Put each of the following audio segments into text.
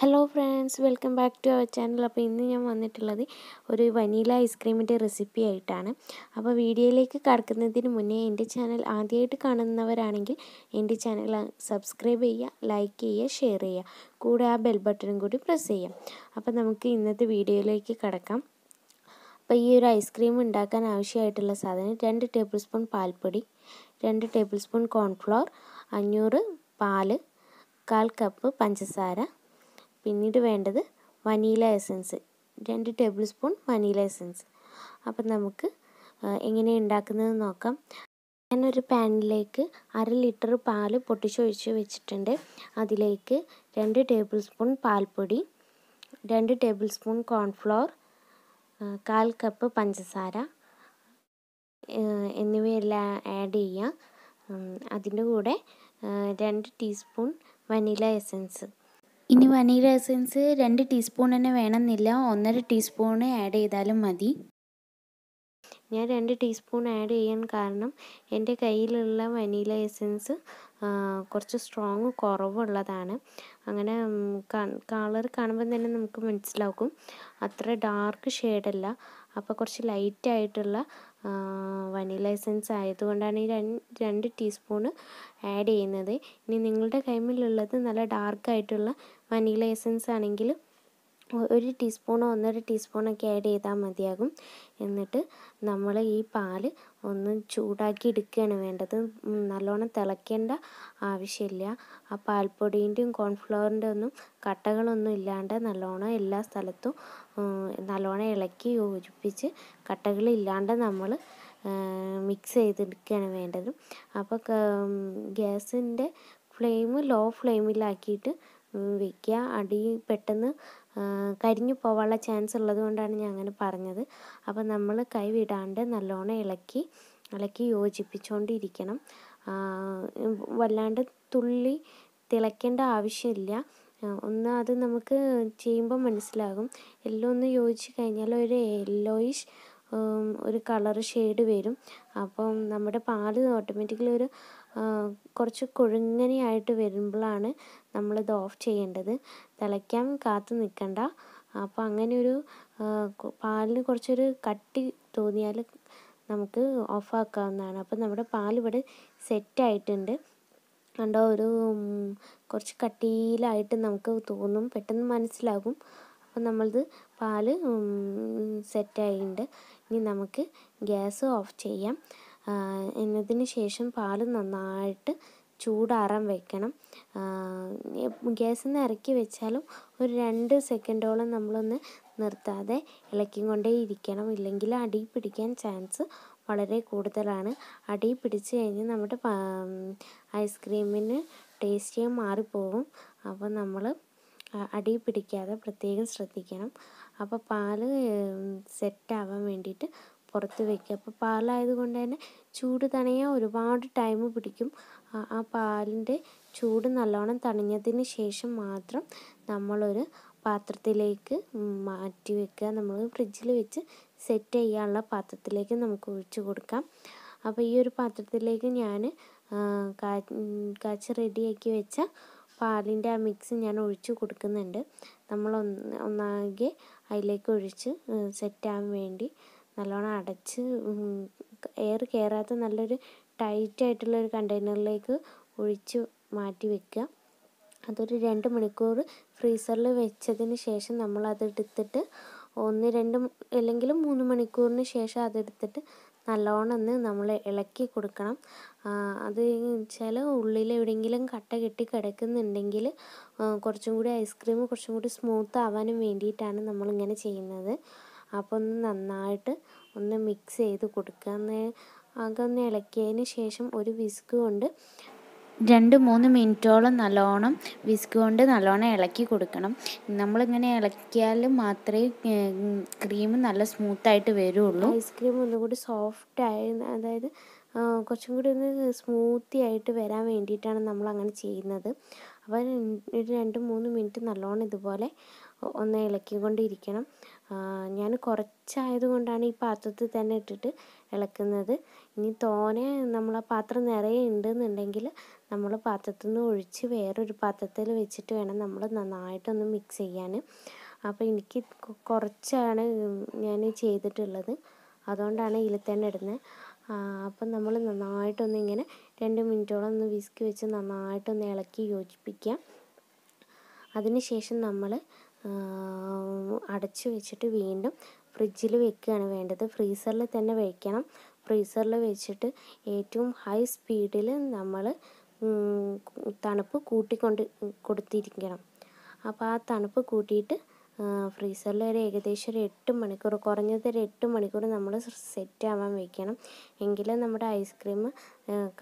hello friends welcome back to our channel അപ്പോൾ ഇന്ന് ഞാൻ വന്നിട്ടുള്ളത് ഒരു വനീല ഐസ്ക്രീമിൻ്റെ റെസിപ്പി ആയിട്ടാണ് അപ്പോൾ വീഡിയോയിലേക്ക് കടക്കുന്നതിന് മുന്നേ എൻ്റെ ചാനൽ ആദ്യമായിട്ട് കാണുന്നവരാണെങ്കിൽ എൻ്റെ ചാനൽ സബ്സ്ക്രൈബ് ചെയ്യുക ലൈക്ക് ചെയ്യുക ഷെയർ ചെയ്യുക കൂടെ ആ ബെൽ ബട്ടണും കൂടി പ്രസ് ചെയ്യാം അപ്പോൾ നമുക്ക് ഇന്നത്തെ വീഡിയോയിലേക്ക് കടക്കാം അപ്പോൾ ഈ ഒരു ഐസ്ക്രീം ഉണ്ടാക്കാൻ ആവശ്യമായിട്ടുള്ള സാധനം രണ്ട് ടേബിൾ സ്പൂൺ പാൽപ്പൊടി രണ്ട് ടേബിൾ സ്പൂൺ കോൺഫ്ലോർ അഞ്ഞൂറ് പാല് കാൽ കപ്പ് പഞ്ചസാര പിന്നീട് വേണ്ടത് വനീല എസൻസ് രണ്ട് ടേബിൾ സ്പൂൺ വനീല എസൻസ് അപ്പം നമുക്ക് എങ്ങനെ ഉണ്ടാക്കുന്നത് നോക്കാം ഞാനൊരു പാനിലേക്ക് അര ലിറ്റർ പാൽ പൊട്ടിച്ചൊഴിച്ച് വെച്ചിട്ടുണ്ട് അതിലേക്ക് രണ്ട് ടേബിൾ സ്പൂൺ പാൽപ്പൊടി രണ്ട് ടേബിൾ സ്പൂൺ കോൺഫ്ലോർ കാൽ കപ്പ് പഞ്ചസാര എന്നിവയെല്ലാം ആഡ് ചെയ്യുക അതിൻ്റെ കൂടെ രണ്ട് ടീസ്പൂൺ വനില എസൻസ് ഇനി വനീല എസൻസ് രണ്ട് ടീസ്പൂൺ തന്നെ വേണമെന്നില്ല ഒന്നര ടീസ്പൂൺ ആഡ് ചെയ്താലും മതി ഞാൻ രണ്ട് ടീസ്പൂൺ ആഡ് ചെയ്യാൻ കാരണം എൻ്റെ കയ്യിലുള്ള വനീല എസൻസ് കുറച്ച് സ്ട്രോങ് കുറവുള്ളതാണ് അങ്ങനെ കളർ കാണുമ്പോൾ തന്നെ നമുക്ക് മനസ്സിലാക്കും അത്ര ഡാർക്ക് ഷെയ്ഡല്ല അപ്പോൾ കുറച്ച് ലൈറ്റായിട്ടുള്ള വനില എസൻസ് ആയതുകൊണ്ടാണ് ഈ രണ്ട് ടീസ്പൂണ് ആഡ് ചെയ്യുന്നത് ഇനി നിങ്ങളുടെ കൈമിലുള്ളത് നല്ല ഡാർക്കായിട്ടുള്ള വനില എസൻസ് ആണെങ്കിൽ ഒരു ടീസ്പൂണോ ഒന്നര ടീസ്പൂണൊക്കെ ആഡ് ചെയ്താൽ മതിയാകും എന്നിട്ട് നമ്മൾ ഈ പാൽ ഒന്ന് ചൂടാക്കി എടുക്കുകയാണ് വേണ്ടത് നല്ലോണം തിളയ്ക്കേണ്ട ആവശ്യമില്ല ആ പാൽപ്പൊടീൻ്റെയും കോൺഫ്ലവറിൻ്റെ ഒന്നും കട്ടകളൊന്നും ഇല്ലാണ്ട് നല്ലോണം എല്ലാ സ്ഥലത്തും നല്ലോണം ഇളക്കി യോജിപ്പിച്ച് കട്ടകളില്ലാണ്ട് നമ്മൾ മിക്സ് ചെയ്തെടുക്കുകയാണ് വേണ്ടത് അപ്പോൾ ഗ്യാസിൻ്റെ ഫ്ലെയിം ലോ ഫ്ലെയിമിലാക്കിയിട്ട് വയ്ക്കുക അടി പെട്ടെന്ന് കരിഞ്ഞു പോകാനുള്ള ചാൻസ് ഉള്ളത് കൊണ്ടാണ് ഞാൻ അങ്ങനെ പറഞ്ഞത് അപ്പം നമ്മൾ കൈ വിടാണ്ട് നല്ലോണം ഇളക്കി ഇളക്കി യോജിപ്പിച്ചുകൊണ്ടിരിക്കണം വല്ലാണ്ട് തുള്ളി തിളയ്ക്കേണ്ട ആവശ്യമില്ല ഒന്ന് അത് നമുക്ക് ചെയ്യുമ്പോൾ മനസ്സിലാകും എല്ലാം ഒന്ന് യോജിച്ച് കഴിഞ്ഞാൽ ഒരു യെല്ലോയിഷ് ഒരു കളർ ഷെയ്ഡ് വരും അപ്പം നമ്മുടെ പാല് ഓട്ടോമാറ്റിക്കലി ഒരു കുറച്ച് കുഴുങ്ങനെയായിട്ട് വരുമ്പോഴാണ് നമ്മളിത് ഓഫ് ചെയ്യേണ്ടത് തിളയ്ക്കാൻ കാത്തു നിൽക്കണ്ട അപ്പോൾ അങ്ങനെ ഒരു പാലിന് കുറച്ചൊരു കട്ടി തോന്നിയാൽ നമുക്ക് ഓഫാക്കാവുന്നതാണ് അപ്പോൾ നമ്മുടെ പാലിവിടെ സെറ്റായിട്ടുണ്ട് കണ്ടോ ഒരു കുറച്ച് കട്ടിയിലായിട്ട് നമുക്ക് തോന്നും പെട്ടെന്ന് മനസ്സിലാകും അപ്പോൾ നമ്മളിത് പാല് സെറ്റായിട്ടുണ്ട് ഇനി നമുക്ക് ഗ്യാസ് ഓഫ് ചെയ്യാം എന്നതിന് ശേഷം പാൽ നന്നായിട്ട് ചൂടാറാൻ വെക്കണം ഗ്യാസിൽ നിന്ന് ഇറക്കി വെച്ചാലും ഒരു രണ്ട് സെക്കൻഡോളം നമ്മളൊന്ന് നിർത്താതെ കൊണ്ടേ ഇരിക്കണം ഇല്ലെങ്കിൽ അടി പിടിക്കാൻ ചാൻസ് വളരെ കൂടുതലാണ് അടി പിടിച്ച് കഴിഞ്ഞ് നമ്മുടെ ഐസ്ക്രീമിന് ടേസ്റ്റേ മാറിപ്പോകും അപ്പോൾ നമ്മൾ അടി പിടിക്കാതെ പ്രത്യേകം ശ്രദ്ധിക്കണം അപ്പോൾ പാൽ സെറ്റാവാൻ വേണ്ടിയിട്ട് പുറത്ത് വയ്ക്കുക അപ്പോൾ പാലായത് കൊണ്ട് തന്നെ ചൂട് തണിയാൻ ഒരുപാട് ടൈം പിടിക്കും ആ പാലിൻ്റെ ചൂട് നല്ലോണം തണിഞ്ഞതിന് ശേഷം മാത്രം നമ്മളൊരു പാത്രത്തിലേക്ക് മാറ്റി വയ്ക്കുക നമ്മൾ ഫ്രിഡ്ജിൽ വെച്ച് സെറ്റ് ചെയ്യാനുള്ള പാത്രത്തിലേക്ക് നമുക്ക് ഒഴിച്ച് കൊടുക്കാം അപ്പോൾ ഈ ഒരു പാത്രത്തിലേക്ക് ഞാൻ കാച്ച് റെഡിയാക്കി വെച്ച പാലിൻ്റെ ആ മിക്സ് ഞാൻ ഒഴിച്ച് കൊടുക്കുന്നുണ്ട് നമ്മൾ ഒന്നാകെ അതിലേക്ക് ഒഴിച്ച് സെറ്റാൻ വേണ്ടി നല്ലോണം അടച്ച് എയർ കയറാത്ത നല്ലൊരു ടൈറ്റ് ആയിട്ടുള്ള ഒരു കണ്ടെയ്നറിലേക്ക് ഒഴിച്ച് മാറ്റി വെക്കുക അതൊരു രണ്ട് മണിക്കൂർ ഫ്രീസറിൽ വെച്ചതിന് ശേഷം നമ്മൾ അതെടുത്തിട്ട് ഒന്ന് രണ്ട് അല്ലെങ്കിൽ മൂന്ന് മണിക്കൂറിന് ശേഷം അതെടുത്തിട്ട് നല്ലോണം ഒന്ന് നമ്മൾ ഇളക്കി കൊടുക്കണം അത് വെച്ചാൽ ഉള്ളിൽ എവിടെയെങ്കിലും കട്ട കെട്ടി കിടക്കുന്നുണ്ടെങ്കിൽ കുറച്ചും കൂടി ഐസ്ക്രീം കുറച്ചും കൂടി സ്മൂത്ത് ആവാനും വേണ്ടിയിട്ടാണ് നമ്മളിങ്ങനെ ചെയ്യുന്നത് അപ്പോൾ ഒന്ന് നന്നായിട്ട് ഒന്ന് മിക്സ് ചെയ്ത് കൊടുക്കുക ഒന്ന് ഒന്ന് ഇളക്കിയതിന് ശേഷം ഒരു വിസ്ക് കൊണ്ട് രണ്ട് മൂന്ന് മിനിറ്റോളം നല്ലോണം വിസ്ക് കൊണ്ട് നല്ലോണം ഇളക്കി കൊടുക്കണം നമ്മളിങ്ങനെ ഇളക്കിയാൽ മാത്രമേ ക്രീം നല്ല സ്മൂത്തായിട്ട് വരുള്ളൂ ഐസ്ക്രീം ഒന്നുകൂടി സോഫ്റ്റ് ആയി അതായത് കുറച്ചും കൂടി ഒന്ന് സ്മൂത്തി ആയിട്ട് വരാൻ വേണ്ടിയിട്ടാണ് നമ്മൾ അങ്ങനെ ചെയ്യുന്നത് അപ്പോൾ ഒരു രണ്ട് മൂന്ന് മിനിറ്റ് നല്ലോണം ഇതുപോലെ ഒന്ന് ഇളക്കിക്കൊണ്ടിരിക്കണം ഞാൻ കുറച്ചായതുകൊണ്ടാണ് ഈ പാത്രത്തിൽ തന്നെ ഇട്ടിട്ട് ഇളക്കുന്നത് ഇനി തോന നമ്മളെ പാത്രം നിറയെ ഉണ്ടെന്നുണ്ടെങ്കിൽ നമ്മൾ പാത്രത്തിൽ നിന്ന് ഒഴിച്ച് വേറൊരു പാത്രത്തിൽ വെച്ചിട്ട് വേണം നമ്മൾ നന്നായിട്ടൊന്ന് മിക്സ് ചെയ്യാൻ അപ്പോൾ എനിക്ക് കുറച്ചാണ് ഞാൻ ചെയ്തിട്ടുള്ളത് അതുകൊണ്ടാണ് ഇതിൽ തന്നെ ഇടുന്നത് അപ്പം നമ്മൾ നന്നായിട്ടൊന്ന് ഇങ്ങനെ രണ്ട് മിനിറ്റോളം ഒന്ന് വിസ്കി വെച്ച് നന്നായിട്ടൊന്ന് ഇളക്കി യോജിപ്പിക്കുക അതിനുശേഷം നമ്മൾ അടച്ചു വെച്ചിട്ട് വീണ്ടും ഫ്രിഡ്ജിൽ വെക്കുകയാണ് വേണ്ടത് ഫ്രീസറിൽ തന്നെ വെക്കണം ഫ്രീസറിൽ വെച്ചിട്ട് ഏറ്റവും ഹൈ സ്പീഡിൽ നമ്മൾ തണുപ്പ് കൂട്ടിക്കൊണ്ട് കൊടുത്തിരിക്കണം അപ്പോൾ ആ തണുപ്പ് കൂട്ടിയിട്ട് ഫ്രീസറിൽ ഒരു ഏകദേശം ഒരു എട്ട് മണിക്കൂർ കുറഞ്ഞത് ഒരു എട്ട് മണിക്കൂർ നമ്മൾ സെറ്റ് ആവാൻ വെക്കണം എങ്കിലേ നമ്മുടെ ഐസ്ക്രീം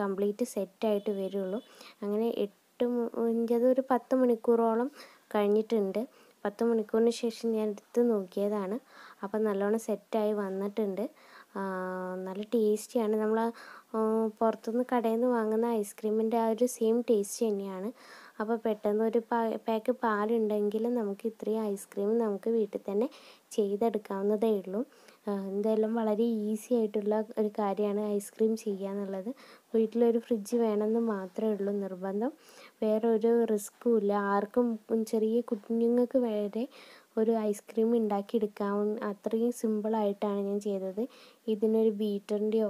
കംപ്ലീറ്റ് സെറ്റായിട്ട് വരുള്ളൂ അങ്ങനെ എട്ട് ഒരു പത്ത് മണിക്കൂറോളം കഴിഞ്ഞിട്ടുണ്ട് പത്ത് മണിക്കൂറിന് ശേഷം ഞാൻ എടുത്ത് നോക്കിയതാണ് അപ്പം നല്ലോണം സെറ്റായി വന്നിട്ടുണ്ട് നല്ല ടേസ്റ്റിയാണ് നമ്മൾ പുറത്തുനിന്ന് കടയിൽ നിന്ന് വാങ്ങുന്ന ഐസ്ക്രീമിൻ്റെ ആ ഒരു സെയിം ടേസ്റ്റ് തന്നെയാണ് അപ്പോൾ പെട്ടെന്ന് ഒരു പാക്ക് പാലുണ്ടെങ്കിലും നമുക്ക് ഇത്രയും ഐസ്ക്രീം നമുക്ക് വീട്ടിൽ തന്നെ ചെയ്തെടുക്കാവുന്നതേ ഉള്ളൂ എന്തായാലും വളരെ ഈസി ആയിട്ടുള്ള ഒരു കാര്യമാണ് ഐസ്ക്രീം ചെയ്യുക എന്നുള്ളത് വീട്ടിലൊരു ഫ്രിഡ്ജ് വേണമെന്ന് മാത്രമേ ഉള്ളൂ നിർബന്ധം വേറൊരു റിസ്ക്കും ഇല്ല ആർക്കും ചെറിയ കുഞ്ഞുങ്ങൾക്ക് വരെ ഒരു ഐസ്ക്രീം ഉണ്ടാക്കിയെടുക്കാവുന്ന അത്രയും സിമ്പിളായിട്ടാണ് ഞാൻ ചെയ്തത് ഇതിനൊരു ബീറ്ററിൻ്റെയോ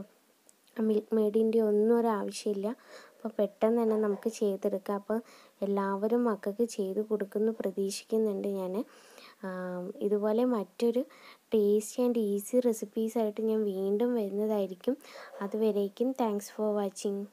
മിൽക്ക് മെയ്ഡിൻ്റെയോ ഒന്നും ഒരു ആവശ്യമില്ല അപ്പോൾ പെട്ടെന്ന് തന്നെ നമുക്ക് ചെയ്തെടുക്കാം അപ്പോൾ എല്ലാവരും മക്കൾക്ക് ചെയ്ത് കൊടുക്കുന്നു പ്രതീക്ഷിക്കുന്നുണ്ട് ഞാൻ ഇതുപോലെ മറ്റൊരു ടേസ്റ്റി ആൻഡ് ഈസി റെസിപ്പീസായിട്ട് ഞാൻ വീണ്ടും വരുന്നതായിരിക്കും അതുവരേക്കും താങ്ക്സ് ഫോർ വാച്ചിങ്